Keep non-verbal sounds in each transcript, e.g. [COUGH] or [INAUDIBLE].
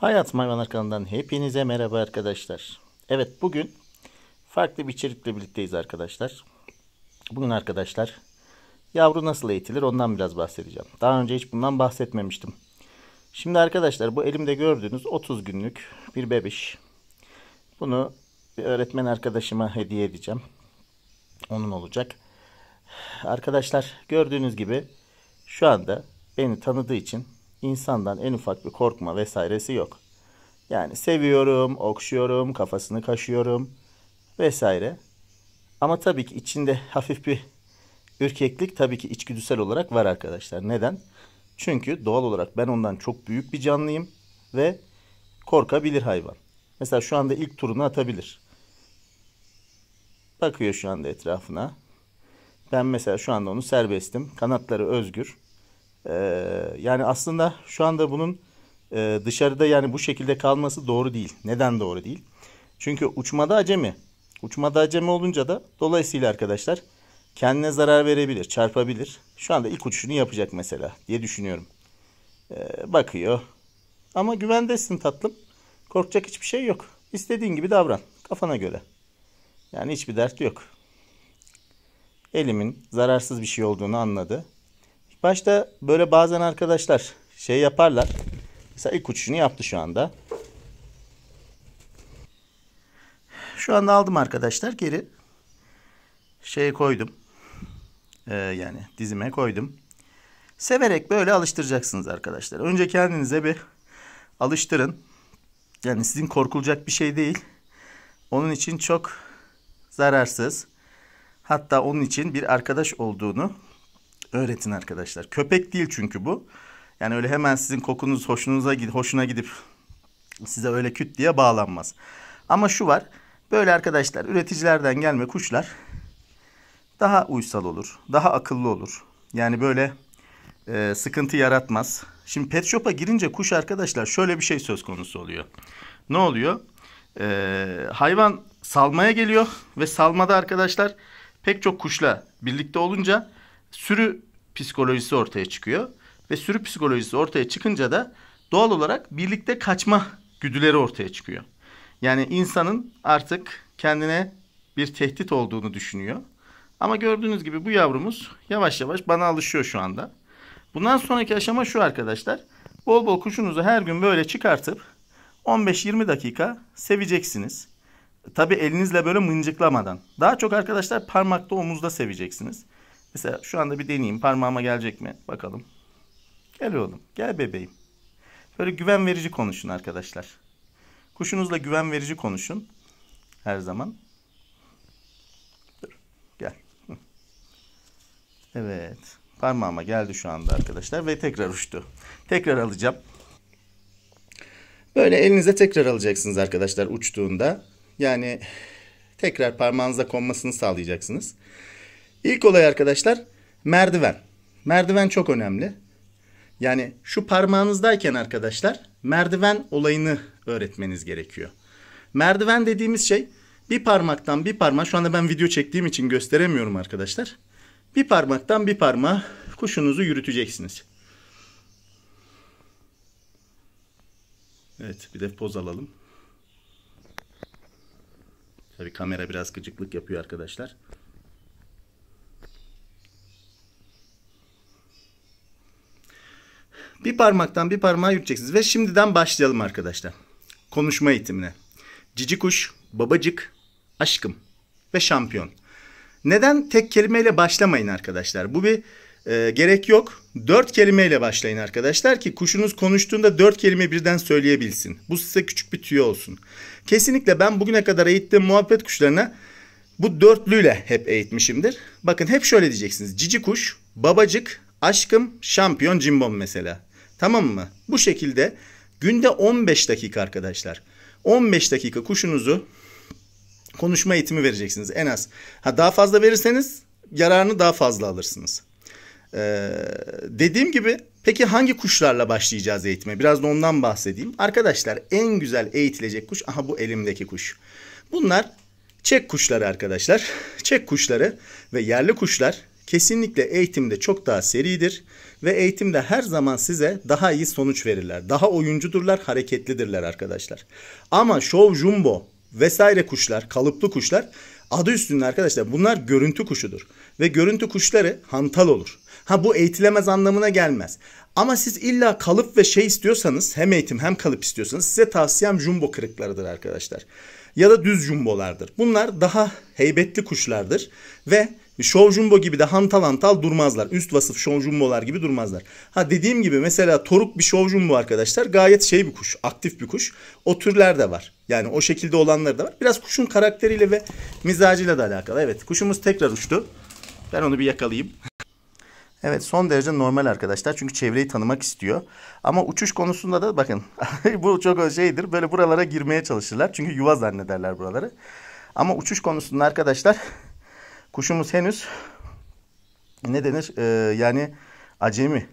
Hayat Mayvan kanalından hepinize merhaba arkadaşlar. Evet bugün farklı bir içerikle birlikteyiz arkadaşlar. Bugün arkadaşlar yavru nasıl eğitilir ondan biraz bahsedeceğim. Daha önce hiç bundan bahsetmemiştim. Şimdi arkadaşlar bu elimde gördüğünüz 30 günlük bir bebiş. Bunu bir öğretmen arkadaşıma hediye edeceğim. Onun olacak. Arkadaşlar gördüğünüz gibi şu anda beni tanıdığı için insandan en ufak bir korkma vesairesi yok. Yani seviyorum, okşuyorum, kafasını kaşıyorum vesaire. Ama tabii ki içinde hafif bir ürkeklik tabii ki içgüdüsel olarak var arkadaşlar. Neden? Çünkü doğal olarak ben ondan çok büyük bir canlıyım ve korkabilir hayvan. Mesela şu anda ilk turunu atabilir. Bakıyor şu anda etrafına. Ben mesela şu anda onu serbestim. Kanatları özgür. Ee, yani aslında şu anda bunun e, dışarıda yani bu şekilde kalması doğru değil. Neden doğru değil? Çünkü uçmada acemi. Uçmada acemi olunca da dolayısıyla arkadaşlar kendine zarar verebilir, çarpabilir. Şu anda ilk uçuşunu yapacak mesela diye düşünüyorum. Ee, bakıyor. Ama güvendesin tatlım. Korkacak hiçbir şey yok. İstediğin gibi davran. Kafana göre. Yani hiçbir dert yok. Elimin zararsız bir şey olduğunu anladı. Başta böyle bazen arkadaşlar şey yaparlar. Mesela ilk uçuşunu yaptı şu anda. Şu anda aldım arkadaşlar geri. Şeye koydum. Ee, yani dizime koydum. Severek böyle alıştıracaksınız arkadaşlar. Önce kendinize bir alıştırın. Yani sizin korkulacak bir şey değil. Onun için çok zararsız. Hatta onun için bir arkadaş olduğunu öğretin arkadaşlar. Köpek değil çünkü bu. Yani öyle hemen sizin kokunuz hoşunuza gidip hoşuna gidip size öyle küt diye bağlanmaz. Ama şu var. Böyle arkadaşlar üreticilerden gelme kuşlar daha uysal olur. Daha akıllı olur. Yani böyle e, sıkıntı yaratmaz. Şimdi pet shop'a girince kuş arkadaşlar şöyle bir şey söz konusu oluyor. Ne oluyor? Ee, hayvan salmaya geliyor ve salmada arkadaşlar pek çok kuşla birlikte olunca sürü psikolojisi ortaya çıkıyor. Ve sürü psikolojisi ortaya çıkınca da doğal olarak birlikte kaçma güdüleri ortaya çıkıyor. Yani insanın artık kendine bir tehdit olduğunu düşünüyor. Ama gördüğünüz gibi bu yavrumuz yavaş yavaş bana alışıyor şu anda. Bundan sonraki aşama şu arkadaşlar. Bol bol kuşunuzu her gün böyle çıkartıp 15-20 dakika seveceksiniz. Tabi elinizle böyle mıncıklamadan. Daha çok arkadaşlar parmakta omuzda seveceksiniz. Mesela şu anda bir deneyeyim. Parmağıma gelecek mi? Bakalım. Gel oğlum. Gel bebeğim. Böyle güven verici konuşun arkadaşlar. Kuşunuzla güven verici konuşun. Her zaman. Dur. Gel. [LAUGHS] Evet. Parmağıma geldi şu anda arkadaşlar ve tekrar uçtu. Tekrar alacağım. Böyle elinize tekrar alacaksınız arkadaşlar uçtuğunda. Yani tekrar parmağınıza konmasını sağlayacaksınız. İlk olay arkadaşlar merdiven. Merdiven çok önemli. Yani şu parmağınızdayken arkadaşlar merdiven olayını öğretmeniz gerekiyor. Merdiven dediğimiz şey bir parmaktan bir parmağa şu anda ben video çektiğim için gösteremiyorum arkadaşlar. Bir parmaktan bir parmağa kuşunuzu yürüteceksiniz. Evet bir de poz alalım. Tabi kamera biraz gıcıklık yapıyor arkadaşlar. Bir parmaktan bir parmağa yürüteceksiniz. Ve şimdiden başlayalım arkadaşlar. Konuşma eğitimine. Cici kuş, babacık, aşkım ve şampiyon. Neden tek kelimeyle başlamayın arkadaşlar? Bu bir e, gerek yok. Dört kelimeyle başlayın arkadaşlar ki kuşunuz konuştuğunda dört kelime birden söyleyebilsin. Bu size küçük bir tüy olsun. Kesinlikle ben bugüne kadar eğittiğim muhabbet kuşlarına bu dörtlüyle hep eğitmişimdir. Bakın hep şöyle diyeceksiniz. Cici kuş, babacık, aşkım, şampiyon cimbom mesela. Tamam mı? Bu şekilde günde 15 dakika arkadaşlar. 15 dakika kuşunuzu konuşma eğitimi vereceksiniz en az. Ha daha fazla verirseniz yararını daha fazla alırsınız. Ee, dediğim gibi peki hangi kuşlarla başlayacağız eğitime? Biraz da ondan bahsedeyim. Arkadaşlar en güzel eğitilecek kuş aha bu elimdeki kuş. Bunlar Çek kuşları arkadaşlar. [LAUGHS] Çek kuşları ve yerli kuşlar kesinlikle eğitimde çok daha seridir ve eğitimde her zaman size daha iyi sonuç verirler. Daha oyuncudurlar, hareketlidirler arkadaşlar. Ama şov jumbo vesaire kuşlar, kalıplı kuşlar adı üstünde arkadaşlar. Bunlar görüntü kuşudur ve görüntü kuşları hantal olur. Ha bu eğitilemez anlamına gelmez. Ama siz illa kalıp ve şey istiyorsanız hem eğitim hem kalıp istiyorsanız size tavsiyem jumbo kırıklarıdır arkadaşlar. Ya da düz jumbolardır. Bunlar daha heybetli kuşlardır ve Show Jumbo gibi de hantal hantal durmazlar. Üst vasıf Show Jumbo'lar gibi durmazlar. Ha dediğim gibi mesela Toruk bir Show Jumbo arkadaşlar gayet şey bir kuş, aktif bir kuş. O türler de var. Yani o şekilde olanlar da var. Biraz kuşun karakteriyle ve mizacıyla da alakalı. Evet kuşumuz tekrar uçtu. Ben onu bir yakalayayım. [LAUGHS] Evet son derece normal arkadaşlar çünkü çevreyi tanımak istiyor. Ama uçuş konusunda da bakın [LAUGHS] bu çok şeydir böyle buralara girmeye çalışırlar. Çünkü yuva zannederler buraları. Ama uçuş konusunda arkadaşlar [LAUGHS] Kuşumuz henüz ne denir? E, yani acemi.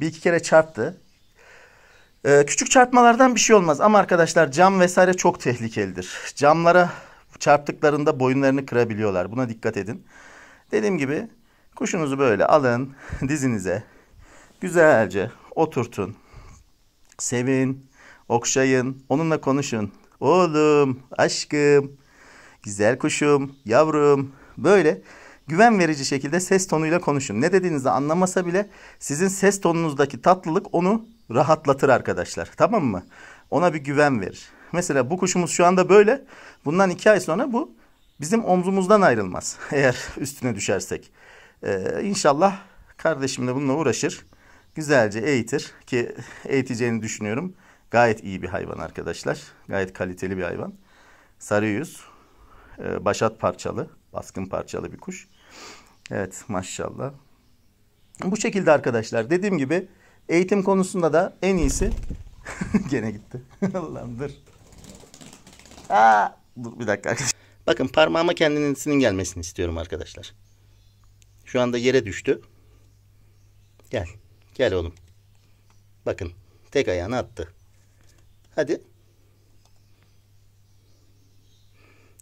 Bir iki kere çarptı. E, küçük çarpmalardan bir şey olmaz ama arkadaşlar cam vesaire çok tehlikelidir. Camlara çarptıklarında boyunlarını kırabiliyorlar. Buna dikkat edin. Dediğim gibi kuşunuzu böyle alın dizinize. Güzelce oturtun. Sevin, okşayın, onunla konuşun. Oğlum, aşkım, güzel kuşum, yavrum, Böyle güven verici şekilde ses tonuyla konuşun. Ne dediğinizi anlamasa bile sizin ses tonunuzdaki tatlılık onu rahatlatır arkadaşlar. Tamam mı? Ona bir güven verir. Mesela bu kuşumuz şu anda böyle. Bundan iki ay sonra bu bizim omzumuzdan ayrılmaz. [LAUGHS] Eğer üstüne düşersek. Ee, inşallah kardeşim de bununla uğraşır. Güzelce eğitir ki eğiteceğini düşünüyorum. Gayet iyi bir hayvan arkadaşlar. Gayet kaliteli bir hayvan. Sarı yüz, e, başat parçalı. Baskın parçalı bir kuş. Evet maşallah. Bu şekilde arkadaşlar dediğim gibi eğitim konusunda da en iyisi [LAUGHS] gene gitti. [LAUGHS] Allah'ım dur. Aa, dur bir dakika arkadaşlar. Bakın parmağıma kendisinin gelmesini istiyorum arkadaşlar. Şu anda yere düştü. Gel. Gel oğlum. Bakın. Tek ayağını attı. Hadi.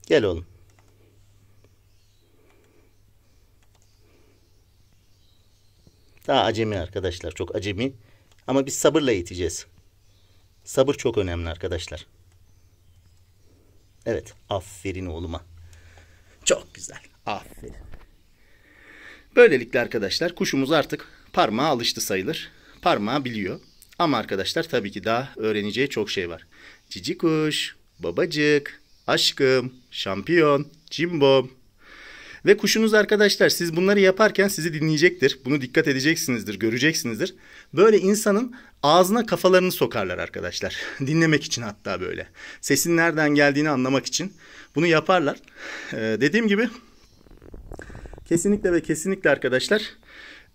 Gel oğlum. Daha acemi arkadaşlar çok acemi. Ama biz sabırla eğiteceğiz. Sabır çok önemli arkadaşlar. Evet aferin oğluma. Çok güzel aferin. Böylelikle arkadaşlar kuşumuz artık parmağa alıştı sayılır. Parmağı biliyor. Ama arkadaşlar tabii ki daha öğreneceği çok şey var. Cici kuş, babacık, aşkım, şampiyon, cimbom, ve kuşunuz arkadaşlar siz bunları yaparken sizi dinleyecektir. Bunu dikkat edeceksinizdir, göreceksinizdir. Böyle insanın ağzına kafalarını sokarlar arkadaşlar. [LAUGHS] Dinlemek için hatta böyle. Sesin nereden geldiğini anlamak için bunu yaparlar. Ee, dediğim gibi kesinlikle ve kesinlikle arkadaşlar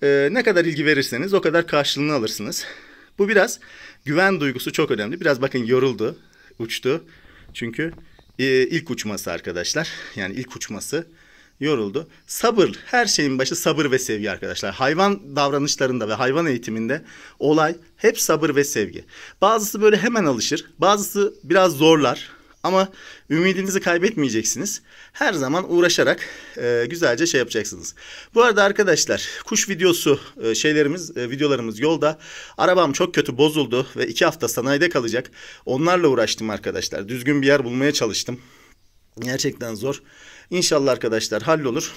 e, ne kadar ilgi verirseniz o kadar karşılığını alırsınız. Bu biraz güven duygusu çok önemli. Biraz bakın yoruldu, uçtu. Çünkü e, ilk uçması arkadaşlar. Yani ilk uçması yoruldu. Sabır, her şeyin başı sabır ve sevgi arkadaşlar. Hayvan davranışlarında ve hayvan eğitiminde olay hep sabır ve sevgi. Bazısı böyle hemen alışır, bazısı biraz zorlar. Ama ümidinizi kaybetmeyeceksiniz. Her zaman uğraşarak e, güzelce şey yapacaksınız. Bu arada arkadaşlar kuş videosu e, şeylerimiz e, videolarımız yolda. Arabam çok kötü bozuldu ve iki hafta sanayide kalacak. Onlarla uğraştım arkadaşlar. Düzgün bir yer bulmaya çalıştım. Gerçekten zor. İnşallah arkadaşlar hallolur.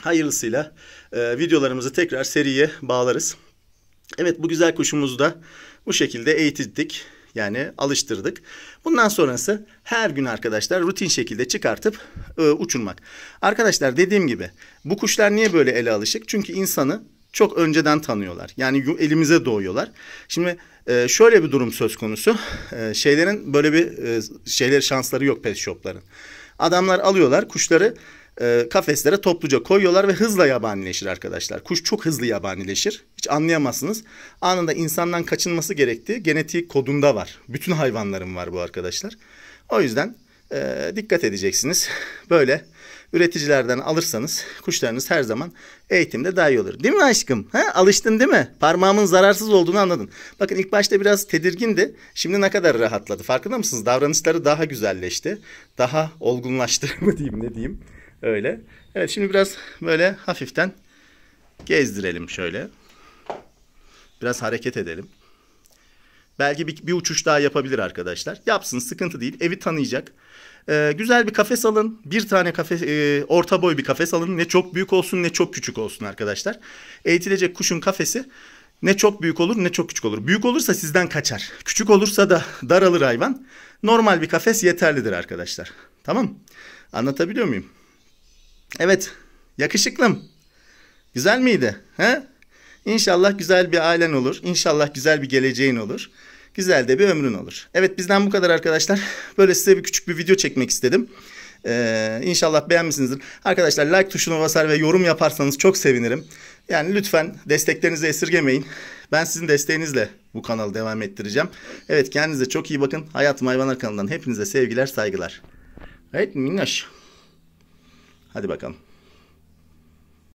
Hayırlısıyla e, videolarımızı tekrar seriye bağlarız. Evet bu güzel kuşumuzu da bu şekilde eğitittik. Yani alıştırdık. Bundan sonrası her gün arkadaşlar rutin şekilde çıkartıp e, uçurmak. Arkadaşlar dediğim gibi bu kuşlar niye böyle ele alışık? Çünkü insanı çok önceden tanıyorlar. Yani elimize doğuyorlar. Şimdi e, şöyle bir durum söz konusu. E, şeylerin böyle bir e, şeyleri şansları yok pet shopların. Adamlar alıyorlar kuşları e, kafeslere topluca koyuyorlar ve hızla yabanileşir arkadaşlar. Kuş çok hızlı yabanileşir. Hiç anlayamazsınız. Anında insandan kaçınması gerektiği genetik kodunda var. Bütün hayvanların var bu arkadaşlar. O yüzden e, dikkat edeceksiniz. [LAUGHS] Böyle üreticilerden alırsanız kuşlarınız her zaman eğitimde daha iyi olur. Değil mi aşkım? Ha? Alıştın değil mi? Parmağımın zararsız olduğunu anladın. Bakın ilk başta biraz tedirgindi. Şimdi ne kadar rahatladı. Farkında mısınız? Davranışları daha güzelleşti. Daha olgunlaştı [LAUGHS] mı diyeyim ne diyeyim. Öyle. Evet şimdi biraz böyle hafiften gezdirelim şöyle. Biraz hareket edelim. Belki bir, bir uçuş daha yapabilir arkadaşlar. Yapsın sıkıntı değil. Evi tanıyacak. E, güzel bir kafes alın. Bir tane kafes, e, orta boy bir kafes alın. Ne çok büyük olsun ne çok küçük olsun arkadaşlar. Eğitilecek kuşun kafesi ne çok büyük olur ne çok küçük olur. Büyük olursa sizden kaçar. Küçük olursa da [LAUGHS] daralır hayvan. Normal bir kafes yeterlidir arkadaşlar. Tamam Anlatabiliyor muyum? Evet. Yakışıklım. Güzel miydi? He? İnşallah güzel bir ailen olur. İnşallah güzel bir geleceğin olur güzel de bir ömrün olur. Evet bizden bu kadar arkadaşlar. Böyle size bir küçük bir video çekmek istedim. Ee, inşallah beğenmişsinizdir. Arkadaşlar like tuşuna basar ve yorum yaparsanız çok sevinirim. Yani lütfen desteklerinizi esirgemeyin. Ben sizin desteğinizle bu kanalı devam ettireceğim. Evet kendinize çok iyi bakın. Hayatım Hayvanlar kanalından hepinize sevgiler saygılar. Evet minnoş. Hadi bakalım.